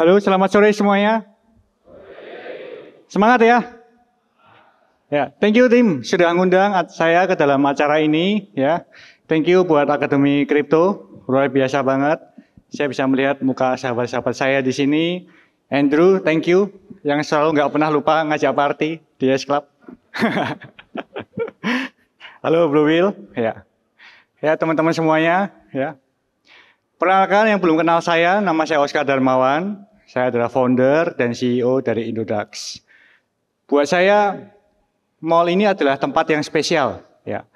Halo, selamat sore semuanya. Semangat ya. Ya, thank you tim sudah mengundang saya ke dalam acara ini ya. Thank you buat Akademi Kripto, luar biasa banget. Saya bisa melihat muka sahabat-sahabat saya di sini. Andrew, thank you yang selalu nggak pernah lupa ngajak party di S Club. Halo Blue Will, ya. Ya teman-teman semuanya, ya. Perkenalkan yang belum kenal saya, nama saya Oscar Darmawan. Saya adalah founder dan CEO dari Indodax. Buat saya, mall ini adalah tempat yang spesial. Ya.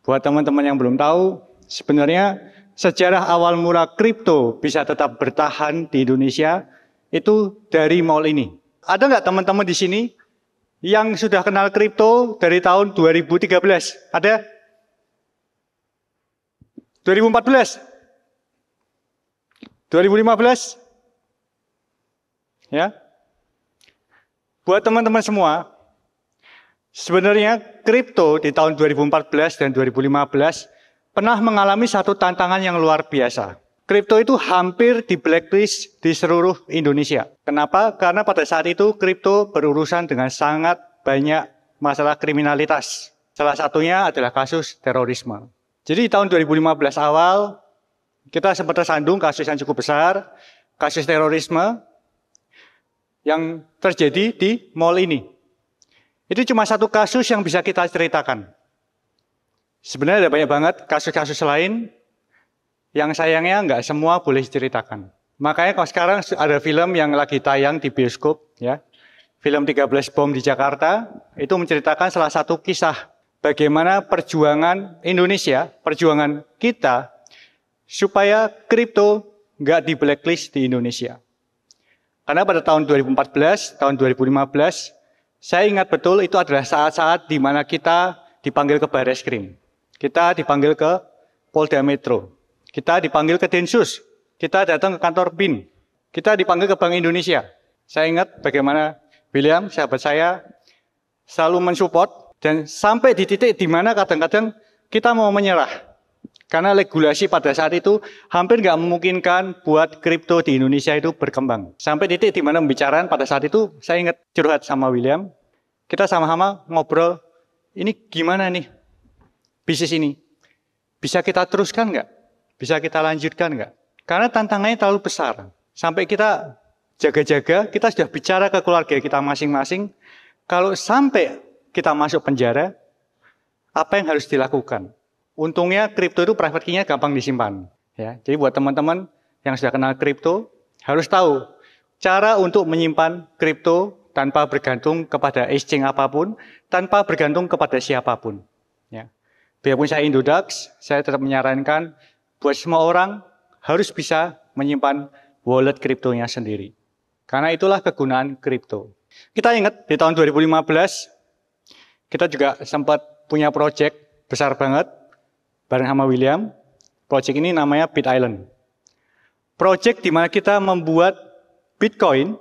Buat teman-teman yang belum tahu, sebenarnya sejarah awal mula kripto bisa tetap bertahan di Indonesia itu dari mall ini. Ada nggak teman-teman di sini yang sudah kenal kripto dari tahun 2013? Ada? 2014? 2015? Ya. Buat teman-teman semua, sebenarnya kripto di tahun 2014 dan 2015 pernah mengalami satu tantangan yang luar biasa. Kripto itu hampir di blacklist di seluruh Indonesia. Kenapa? Karena pada saat itu kripto berurusan dengan sangat banyak masalah kriminalitas. Salah satunya adalah kasus terorisme. Jadi di tahun 2015 awal kita sempat tersandung kasus yang cukup besar, kasus terorisme yang terjadi di mall ini. Itu cuma satu kasus yang bisa kita ceritakan. Sebenarnya ada banyak banget kasus-kasus lain yang sayangnya nggak semua boleh diceritakan. Makanya kalau sekarang ada film yang lagi tayang di bioskop, ya, film 13 bom di Jakarta, itu menceritakan salah satu kisah bagaimana perjuangan Indonesia, perjuangan kita, supaya kripto nggak di blacklist di Indonesia. Karena pada tahun 2014, tahun 2015, saya ingat betul itu adalah saat-saat di mana kita dipanggil ke Baris Krim. Kita dipanggil ke Polda Metro. Kita dipanggil ke Densus. Kita datang ke kantor BIN. Kita dipanggil ke Bank Indonesia. Saya ingat bagaimana William, sahabat saya, selalu mensupport dan sampai di titik di mana kadang-kadang kita mau menyerah. Karena regulasi pada saat itu hampir nggak memungkinkan buat kripto di Indonesia itu berkembang. Sampai titik di mana pembicaraan pada saat itu saya ingat curhat sama William. Kita sama-sama ngobrol, ini gimana nih bisnis ini? Bisa kita teruskan nggak? Bisa kita lanjutkan nggak? Karena tantangannya terlalu besar. Sampai kita jaga-jaga, kita sudah bicara ke keluarga kita masing-masing. Kalau sampai kita masuk penjara, apa yang harus dilakukan? Untungnya kripto itu private key-nya gampang disimpan. Ya, jadi buat teman-teman yang sudah kenal kripto harus tahu cara untuk menyimpan kripto tanpa bergantung kepada exchange apapun, tanpa bergantung kepada siapapun. Ya. Biarpun saya Indodax, saya tetap menyarankan buat semua orang harus bisa menyimpan wallet kriptonya sendiri. Karena itulah kegunaan kripto. Kita ingat di tahun 2015 kita juga sempat punya project besar banget bareng sama William. Project ini namanya Bit Island. Project di mana kita membuat Bitcoin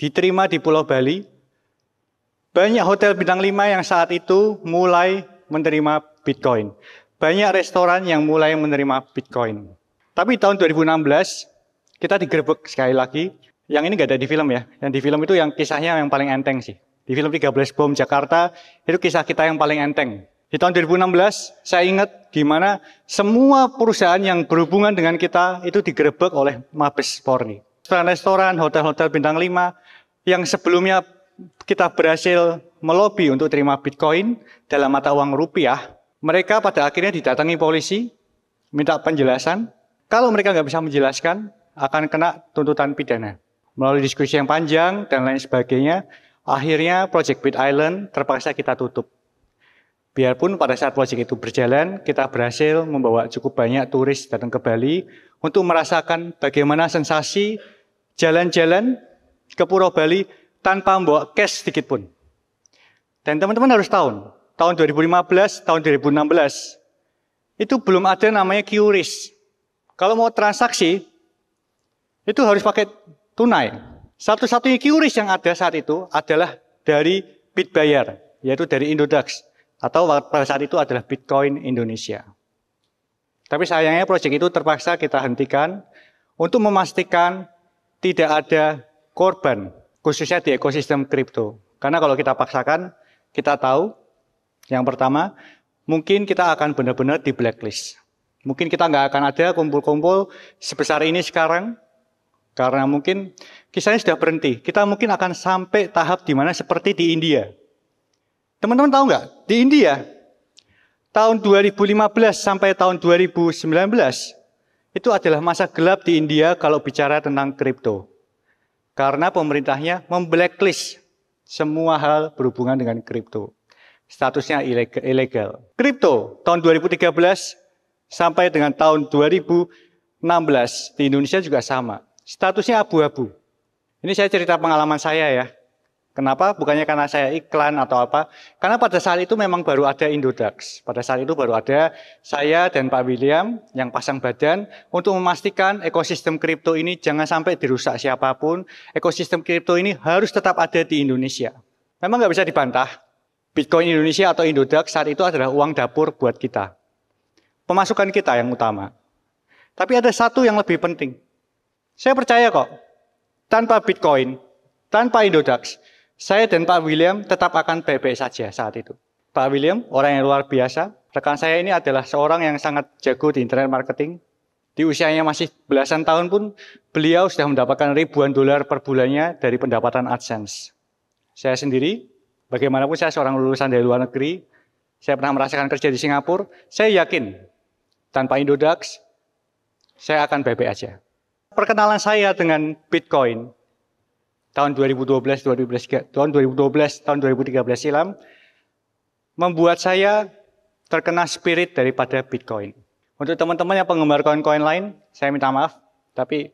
diterima di Pulau Bali. Banyak hotel bintang 5 yang saat itu mulai menerima Bitcoin. Banyak restoran yang mulai menerima Bitcoin. Tapi tahun 2016 kita digerebek sekali lagi. Yang ini gak ada di film ya. Yang di film itu yang kisahnya yang paling enteng sih. Di film 13 Bom Jakarta itu kisah kita yang paling enteng. Di tahun 2016 saya ingat gimana semua perusahaan yang berhubungan dengan kita itu digerebek oleh Mabes Polri. Restoran-restoran, hotel-hotel bintang 5 yang sebelumnya kita berhasil melobi untuk terima Bitcoin dalam mata uang rupiah, mereka pada akhirnya didatangi polisi, minta penjelasan. Kalau mereka nggak bisa menjelaskan, akan kena tuntutan pidana. Melalui diskusi yang panjang dan lain sebagainya, akhirnya Project Bit Island terpaksa kita tutup. Biarpun pada saat proyek itu berjalan, kita berhasil membawa cukup banyak turis datang ke Bali untuk merasakan bagaimana sensasi jalan-jalan ke Pulau Bali tanpa membawa cash sedikit pun. Dan teman-teman harus tahu, tahun 2015, tahun 2016, itu belum ada namanya QRIS. Kalau mau transaksi, itu harus pakai tunai. Satu-satunya QRIS yang ada saat itu adalah dari Bitbayar, yaitu dari Indodax atau pada saat itu adalah Bitcoin Indonesia. Tapi sayangnya proyek itu terpaksa kita hentikan untuk memastikan tidak ada korban khususnya di ekosistem kripto. Karena kalau kita paksakan, kita tahu yang pertama, mungkin kita akan benar-benar di blacklist. Mungkin kita nggak akan ada kumpul-kumpul sebesar ini sekarang, karena mungkin kisahnya sudah berhenti. Kita mungkin akan sampai tahap di mana seperti di India. Teman-teman tahu nggak? Di India, tahun 2015 sampai tahun 2019, itu adalah masa gelap di India kalau bicara tentang kripto. Karena pemerintahnya memblacklist semua hal berhubungan dengan kripto. Statusnya ilegal. Kripto tahun 2013 sampai dengan tahun 2016 di Indonesia juga sama. Statusnya abu-abu. Ini saya cerita pengalaman saya ya. Kenapa? Bukannya karena saya iklan atau apa. Karena pada saat itu memang baru ada Indodax. Pada saat itu baru ada saya dan Pak William yang pasang badan untuk memastikan ekosistem kripto ini jangan sampai dirusak siapapun. Ekosistem kripto ini harus tetap ada di Indonesia. Memang nggak bisa dibantah. Bitcoin Indonesia atau Indodax saat itu adalah uang dapur buat kita. Pemasukan kita yang utama. Tapi ada satu yang lebih penting. Saya percaya kok, tanpa Bitcoin, tanpa Indodax, saya dan Pak William tetap akan baik saja saat itu. Pak William, orang yang luar biasa. Rekan saya ini adalah seorang yang sangat jago di internet marketing. Di usianya masih belasan tahun pun, beliau sudah mendapatkan ribuan dolar per bulannya dari pendapatan AdSense. Saya sendiri, bagaimanapun saya seorang lulusan dari luar negeri, saya pernah merasakan kerja di Singapura, saya yakin tanpa Indodax, saya akan baik-baik aja. Perkenalan saya dengan Bitcoin tahun 2012 2013 tahun 2012 tahun 2013 silam membuat saya terkena spirit daripada Bitcoin. Untuk teman-teman yang penggemar koin-koin lain, saya minta maaf, tapi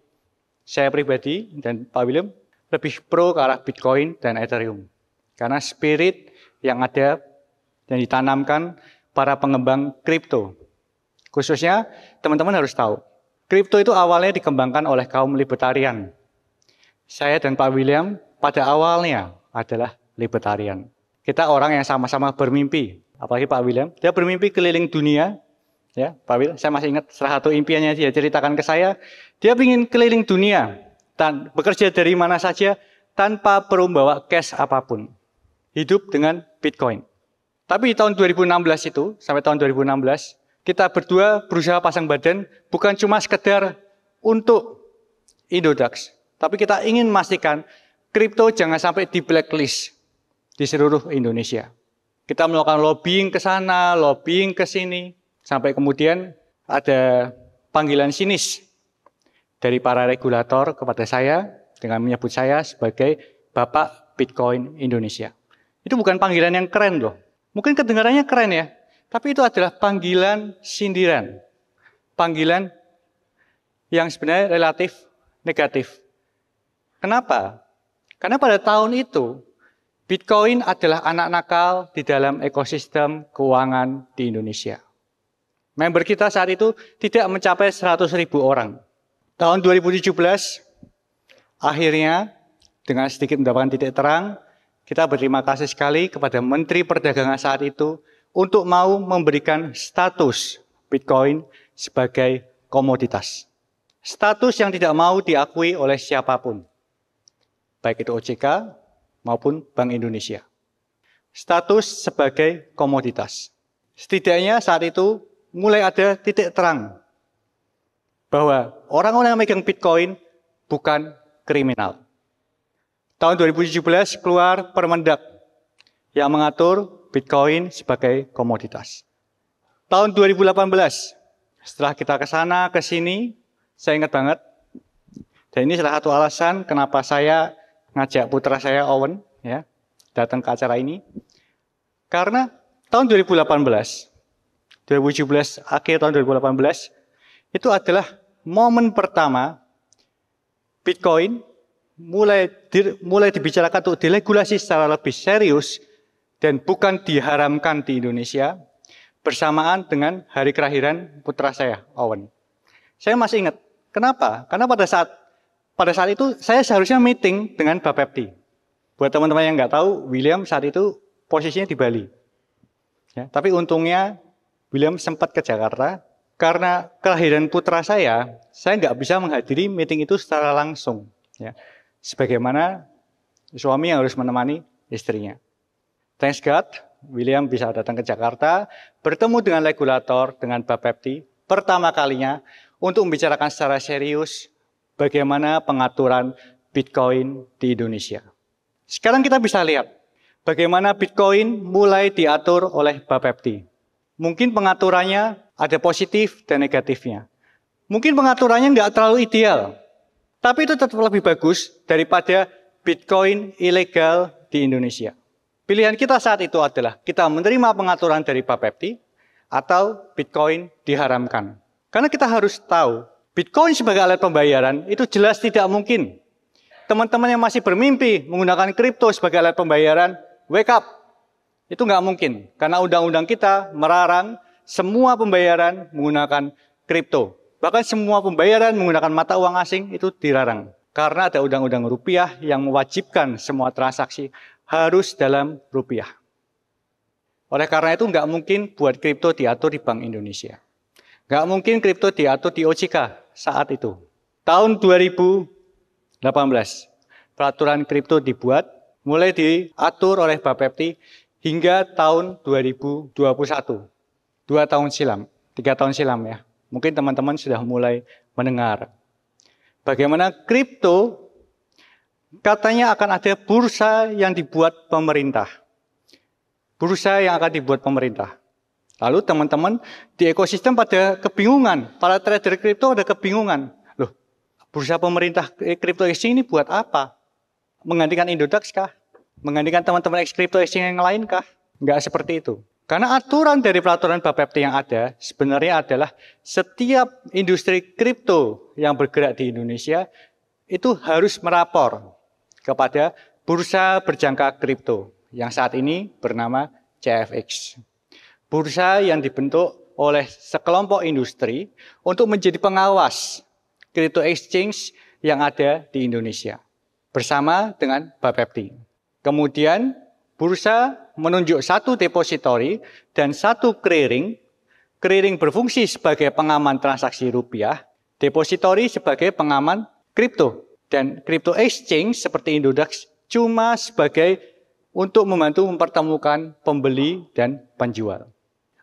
saya pribadi dan Pak William lebih pro ke arah Bitcoin dan Ethereum. Karena spirit yang ada dan ditanamkan para pengembang kripto. Khususnya teman-teman harus tahu, kripto itu awalnya dikembangkan oleh kaum libertarian saya dan Pak William pada awalnya adalah libertarian. Kita orang yang sama-sama bermimpi, apalagi Pak William. Dia bermimpi keliling dunia, ya Pak William. Saya masih ingat salah satu impiannya dia ceritakan ke saya. Dia ingin keliling dunia dan bekerja dari mana saja tanpa perlu membawa cash apapun. Hidup dengan Bitcoin. Tapi tahun 2016 itu, sampai tahun 2016, kita berdua berusaha pasang badan bukan cuma sekedar untuk Indodax, tapi kita ingin memastikan kripto jangan sampai di blacklist di seluruh Indonesia. Kita melakukan lobbying ke sana, lobbying ke sini, sampai kemudian ada panggilan sinis dari para regulator kepada saya dengan menyebut saya sebagai Bapak Bitcoin Indonesia. Itu bukan panggilan yang keren loh. Mungkin kedengarannya keren ya, tapi itu adalah panggilan sindiran. Panggilan yang sebenarnya relatif negatif. Kenapa? Karena pada tahun itu Bitcoin adalah anak nakal di dalam ekosistem keuangan di Indonesia. Member kita saat itu tidak mencapai 100 ribu orang. Tahun 2017, akhirnya dengan sedikit mendapatkan titik terang, kita berterima kasih sekali kepada Menteri Perdagangan saat itu untuk mau memberikan status Bitcoin sebagai komoditas. Status yang tidak mau diakui oleh siapapun baik itu OJK maupun Bank Indonesia. Status sebagai komoditas. Setidaknya saat itu mulai ada titik terang bahwa orang-orang yang megang Bitcoin bukan kriminal. Tahun 2017 keluar Permendak yang mengatur Bitcoin sebagai komoditas. Tahun 2018, setelah kita ke sana ke sini, saya ingat banget. Dan ini salah satu alasan kenapa saya ngajak putra saya Owen ya datang ke acara ini karena tahun 2018 2017 akhir tahun 2018 itu adalah momen pertama Bitcoin mulai di, mulai dibicarakan untuk diregulasi secara lebih serius dan bukan diharamkan di Indonesia bersamaan dengan hari kelahiran putra saya Owen. Saya masih ingat kenapa? Karena pada saat pada saat itu saya seharusnya meeting dengan Bapepti. Buat teman-teman yang nggak tahu, William saat itu posisinya di Bali. Ya, tapi untungnya William sempat ke Jakarta karena kelahiran putra saya, saya nggak bisa menghadiri meeting itu secara langsung. Ya. Sebagaimana suami yang harus menemani istrinya. Thanks God, William bisa datang ke Jakarta, bertemu dengan regulator, dengan Bapepti, pertama kalinya untuk membicarakan secara serius bagaimana pengaturan Bitcoin di Indonesia. Sekarang kita bisa lihat bagaimana Bitcoin mulai diatur oleh Bapepti. Mungkin pengaturannya ada positif dan negatifnya. Mungkin pengaturannya nggak terlalu ideal, tapi itu tetap lebih bagus daripada Bitcoin ilegal di Indonesia. Pilihan kita saat itu adalah kita menerima pengaturan dari Bapepti atau Bitcoin diharamkan. Karena kita harus tahu Bitcoin sebagai alat pembayaran itu jelas tidak mungkin. Teman-teman yang masih bermimpi menggunakan kripto sebagai alat pembayaran, wake up. Itu nggak mungkin, karena undang-undang kita merarang semua pembayaran menggunakan kripto. Bahkan semua pembayaran menggunakan mata uang asing itu dilarang. Karena ada undang-undang rupiah yang mewajibkan semua transaksi harus dalam rupiah. Oleh karena itu nggak mungkin buat kripto diatur di Bank Indonesia. Nggak mungkin kripto diatur di OJK saat itu. Tahun 2018, peraturan kripto dibuat, mulai diatur oleh Bapepti hingga tahun 2021. Dua tahun silam, tiga tahun silam ya. Mungkin teman-teman sudah mulai mendengar. Bagaimana kripto katanya akan ada bursa yang dibuat pemerintah. Bursa yang akan dibuat pemerintah. Lalu teman-teman di ekosistem pada kebingungan, para trader kripto ada kebingungan. Loh, bursa pemerintah kripto exchange ini buat apa? Menggantikan Indodax kah? Menggantikan teman-teman ex kripto exchange yang lain kah? Enggak seperti itu. Karena aturan dari peraturan BAPEPT yang ada sebenarnya adalah setiap industri kripto yang bergerak di Indonesia itu harus merapor kepada bursa berjangka kripto yang saat ini bernama CFX bursa yang dibentuk oleh sekelompok industri untuk menjadi pengawas crypto exchange yang ada di Indonesia bersama dengan Bapepti. Kemudian bursa menunjuk satu depositori dan satu clearing. Clearing berfungsi sebagai pengaman transaksi rupiah, depositori sebagai pengaman kripto dan crypto exchange seperti Indodax cuma sebagai untuk membantu mempertemukan pembeli dan penjual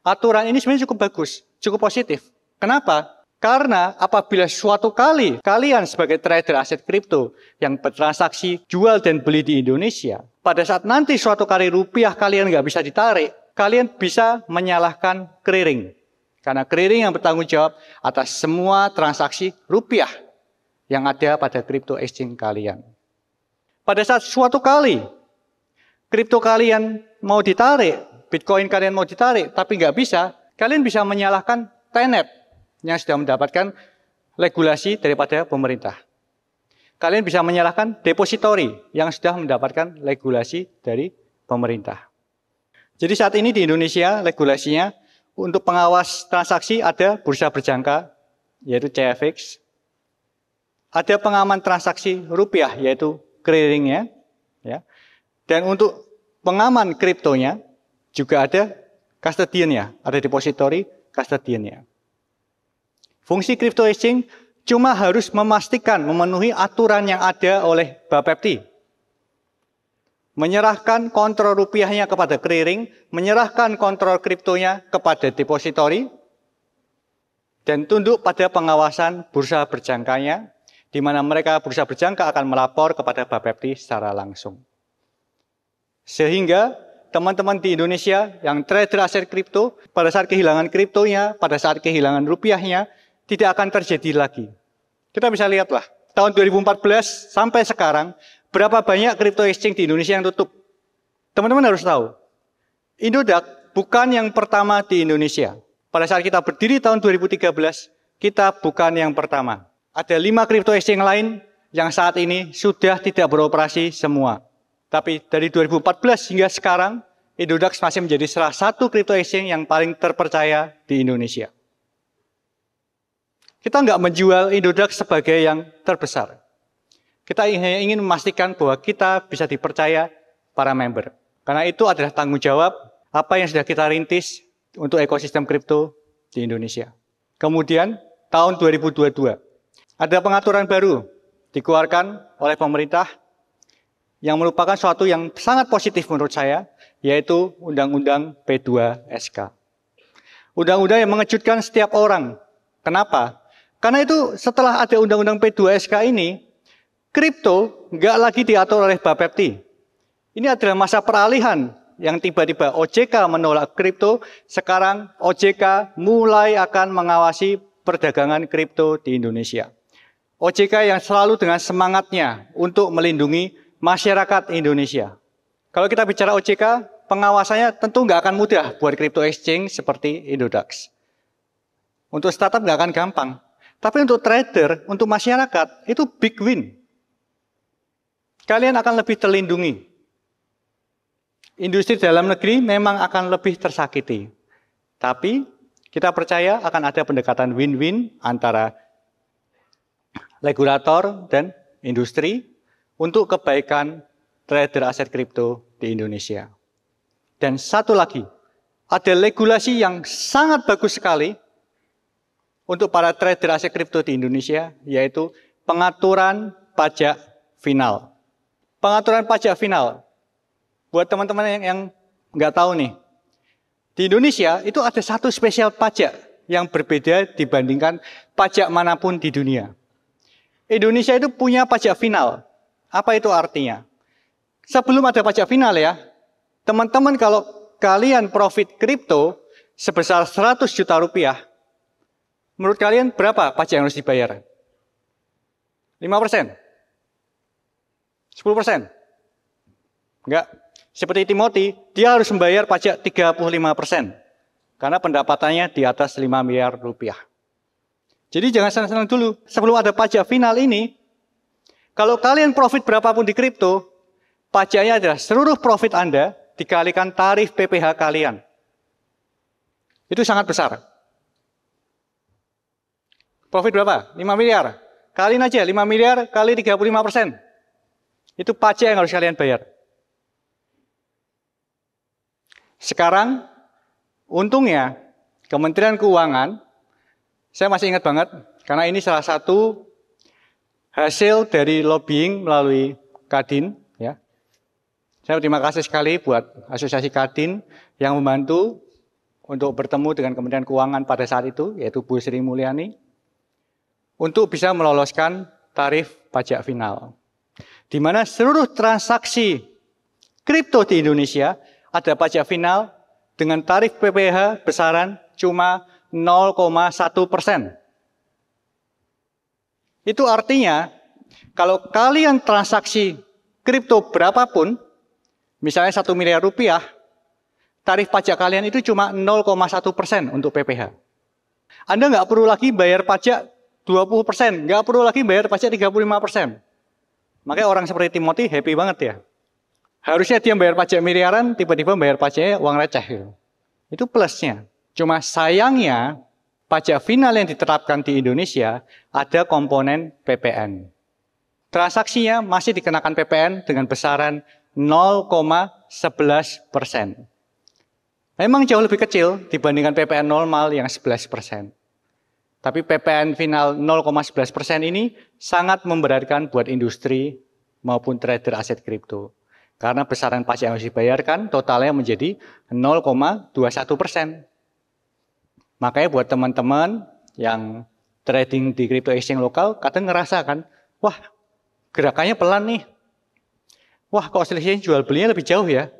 aturan ini sebenarnya cukup bagus, cukup positif. Kenapa? Karena apabila suatu kali kalian sebagai trader aset kripto yang bertransaksi jual dan beli di Indonesia, pada saat nanti suatu kali rupiah kalian nggak bisa ditarik, kalian bisa menyalahkan clearing. Karena clearing yang bertanggung jawab atas semua transaksi rupiah yang ada pada kripto exchange kalian. Pada saat suatu kali kripto kalian mau ditarik, Bitcoin kalian mau ditarik tapi nggak bisa, kalian bisa menyalahkan Tenet e yang sudah mendapatkan regulasi daripada pemerintah. Kalian bisa menyalahkan depositori yang sudah mendapatkan regulasi dari pemerintah. Jadi saat ini di Indonesia regulasinya untuk pengawas transaksi ada bursa berjangka yaitu CFX. Ada pengaman transaksi rupiah yaitu clearingnya. Ya. Dan untuk pengaman kriptonya juga ada custodiannya, ada depository custodiannya. Fungsi crypto exchange cuma harus memastikan memenuhi aturan yang ada oleh Bapepti. Menyerahkan kontrol rupiahnya kepada clearing, menyerahkan kontrol kriptonya kepada depository, dan tunduk pada pengawasan bursa berjangkanya, di mana mereka bursa berjangka akan melapor kepada Bapepti secara langsung. Sehingga teman-teman di Indonesia yang trader aset kripto, pada saat kehilangan kriptonya, pada saat kehilangan rupiahnya, tidak akan terjadi lagi. Kita bisa lihatlah, tahun 2014 sampai sekarang, berapa banyak kripto exchange di Indonesia yang tutup. Teman-teman harus tahu, Indodax bukan yang pertama di Indonesia. Pada saat kita berdiri tahun 2013, kita bukan yang pertama. Ada lima kripto exchange lain yang saat ini sudah tidak beroperasi semua. Tapi dari 2014 hingga sekarang, Indodax masih menjadi salah satu crypto exchange yang paling terpercaya di Indonesia. Kita nggak menjual Indodax sebagai yang terbesar. Kita hanya ingin memastikan bahwa kita bisa dipercaya para member. Karena itu adalah tanggung jawab apa yang sudah kita rintis untuk ekosistem kripto di Indonesia. Kemudian tahun 2022, ada pengaturan baru dikeluarkan oleh pemerintah yang merupakan suatu yang sangat positif menurut saya, yaitu Undang-Undang P2SK. Undang-undang yang mengejutkan setiap orang. Kenapa? Karena itu setelah ada Undang-Undang P2SK ini, kripto nggak lagi diatur oleh Bapepti. Ini adalah masa peralihan yang tiba-tiba OJK menolak kripto, sekarang OJK mulai akan mengawasi perdagangan kripto di Indonesia. OJK yang selalu dengan semangatnya untuk melindungi masyarakat Indonesia. Kalau kita bicara OJK, pengawasannya tentu nggak akan mudah buat crypto exchange seperti Indodax. Untuk startup nggak akan gampang. Tapi untuk trader, untuk masyarakat, itu big win. Kalian akan lebih terlindungi. Industri dalam negeri memang akan lebih tersakiti. Tapi kita percaya akan ada pendekatan win-win antara regulator dan industri untuk kebaikan trader aset kripto di Indonesia. Dan satu lagi, ada regulasi yang sangat bagus sekali untuk para trader aset kripto di Indonesia, yaitu pengaturan pajak final. Pengaturan pajak final. Buat teman-teman yang, yang nggak tahu nih, di Indonesia itu ada satu spesial pajak yang berbeda dibandingkan pajak manapun di dunia. Indonesia itu punya pajak final. Apa itu artinya? Sebelum ada pajak final ya, teman-teman kalau kalian profit kripto sebesar 100 juta rupiah, menurut kalian berapa pajak yang harus dibayar? 5 persen? 10 persen? Enggak. Seperti Timothy, dia harus membayar pajak 35 persen. Karena pendapatannya di atas 5 miliar rupiah. Jadi jangan senang-senang dulu. Sebelum ada pajak final ini, kalau kalian profit berapapun di kripto, pajaknya adalah seluruh profit Anda dikalikan tarif PPH kalian. Itu sangat besar. Profit berapa? 5 miliar. Kalian aja 5 miliar kali 35 persen. Itu pajak yang harus kalian bayar. Sekarang, untungnya Kementerian Keuangan, saya masih ingat banget, karena ini salah satu hasil dari lobbying melalui Kadin. Ya. Saya terima kasih sekali buat Asosiasi Kadin yang membantu untuk bertemu dengan Kementerian Keuangan pada saat itu, yaitu Bu Sri Mulyani, untuk bisa meloloskan tarif pajak final. Di mana seluruh transaksi kripto di Indonesia ada pajak final dengan tarif PPH besaran cuma 0,1 persen. Itu artinya kalau kalian transaksi kripto berapapun, misalnya satu miliar rupiah, tarif pajak kalian itu cuma 0,1 persen untuk PPH. Anda nggak perlu lagi bayar pajak 20 persen, nggak perlu lagi bayar pajak 35 persen. Makanya orang seperti Timothy happy banget ya. Harusnya dia bayar pajak miliaran, tiba-tiba bayar pajaknya uang receh. Gitu. Itu plusnya. Cuma sayangnya pajak final yang diterapkan di Indonesia ada komponen PPN. Transaksinya masih dikenakan PPN dengan besaran 0,11 persen. Memang jauh lebih kecil dibandingkan PPN normal yang 11 persen. Tapi PPN final 0,11 persen ini sangat memberatkan buat industri maupun trader aset kripto. Karena besaran pajak yang harus dibayarkan totalnya menjadi 0,21 persen. Makanya buat teman-teman yang trading di crypto exchange lokal, kadang ngerasa kan, wah gerakannya pelan nih. Wah kok selisihnya jual belinya lebih jauh ya.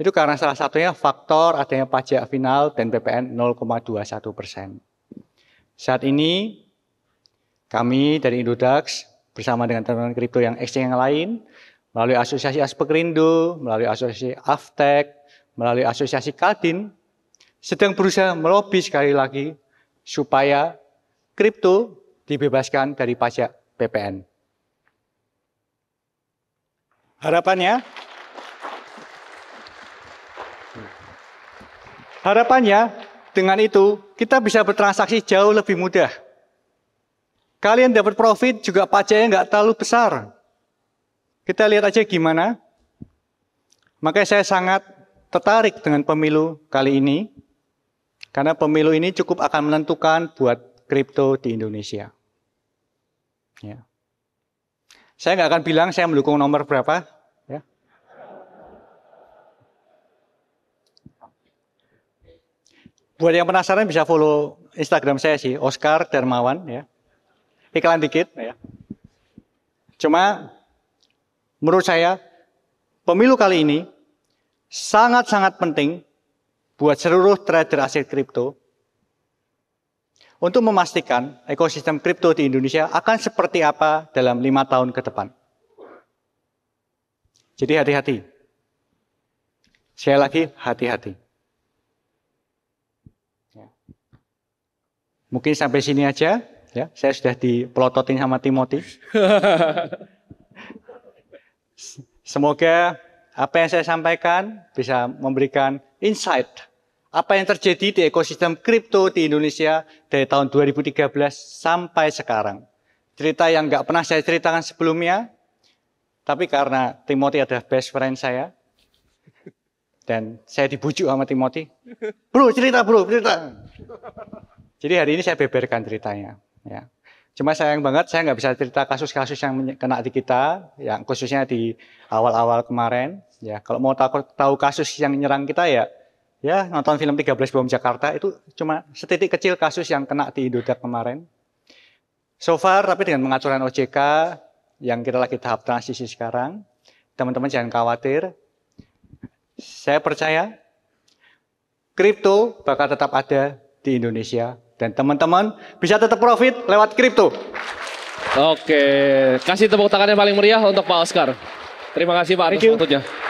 Itu karena salah satunya faktor adanya pajak final dan PPN 0,21 persen. Saat ini kami dari Indodax bersama dengan teman-teman kripto yang exchange yang lain melalui asosiasi Aspek Rindu, melalui asosiasi Aftek, melalui asosiasi Kadin sedang berusaha melobi sekali lagi supaya kripto dibebaskan dari pajak PPN. Harapannya, harapannya dengan itu kita bisa bertransaksi jauh lebih mudah. Kalian dapat profit juga pajaknya nggak terlalu besar. Kita lihat aja gimana. Makanya saya sangat tertarik dengan pemilu kali ini karena pemilu ini cukup akan menentukan buat kripto di Indonesia. Ya. Saya nggak akan bilang saya mendukung nomor berapa. Ya. Buat yang penasaran bisa follow Instagram saya sih, Oscar Dermawan. Ya. Iklan dikit. Ya. Cuma menurut saya pemilu kali ini sangat-sangat penting buat seluruh trader aset kripto untuk memastikan ekosistem kripto di Indonesia akan seperti apa dalam lima tahun ke depan. Jadi hati-hati. saya lagi, hati-hati. Ya. Mungkin sampai sini aja. Ya, saya sudah dipelototin sama Timothy. Semoga apa yang saya sampaikan bisa memberikan insight apa yang terjadi di ekosistem kripto di Indonesia dari tahun 2013 sampai sekarang. Cerita yang nggak pernah saya ceritakan sebelumnya, tapi karena Timothy adalah best friend saya, dan saya dibujuk sama Timothy, bro cerita bro cerita. Jadi hari ini saya beberkan ceritanya. Ya. Cuma sayang banget saya nggak bisa cerita kasus-kasus yang kena di kita, yang khususnya di awal-awal kemarin. Ya, kalau mau tahu, tahu kasus yang nyerang kita ya, ya nonton film 13 Bom Jakarta itu cuma setitik kecil kasus yang kena di Indodax kemarin. So far, tapi dengan pengaturan OJK yang kita lagi tahap transisi sekarang, teman-teman jangan khawatir. Saya percaya kripto bakal tetap ada di Indonesia dan teman-teman bisa tetap profit lewat kripto. Oke, kasih tepuk tangan yang paling meriah untuk Pak Oscar. Terima kasih Pak atas waktunya.